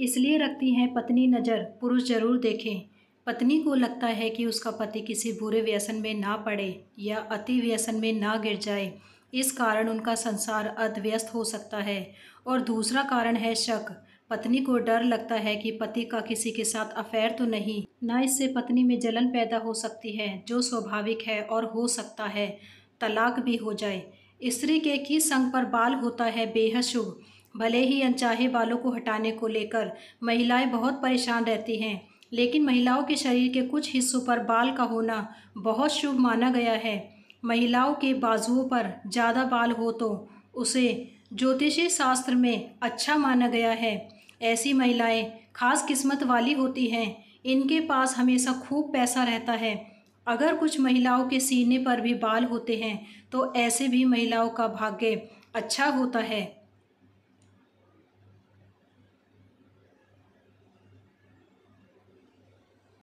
इसलिए रखती हैं पत्नी नज़र पुरुष जरूर देखें पत्नी को लगता है कि उसका पति किसी बुरे व्यसन में ना पड़े या अति व्यसन में ना गिर जाए इस कारण उनका संसार अत व्यस्त हो सकता है और दूसरा कारण है शक पत्नी को डर लगता है कि पति का किसी के साथ अफेयर तो नहीं ना इससे पत्नी में जलन पैदा हो सकती है जो स्वाभाविक है और हो सकता है तलाक भी हो जाए स्त्री के किस संग पर बाल होता है बेहद शुभ भले ही अनचाहे बालों को हटाने को लेकर महिलाएं बहुत परेशान रहती हैं लेकिन महिलाओं के शरीर के कुछ हिस्सों पर बाल का होना बहुत शुभ माना गया है महिलाओं के बाजुओं पर ज़्यादा बाल हो तो उसे ज्योतिषी शास्त्र में अच्छा माना गया है ऐसी महिलाएं खास किस्मत वाली होती हैं इनके पास हमेशा खूब पैसा रहता है अगर कुछ महिलाओं के सीने पर भी बाल होते हैं तो ऐसे भी महिलाओं का भाग्य अच्छा होता है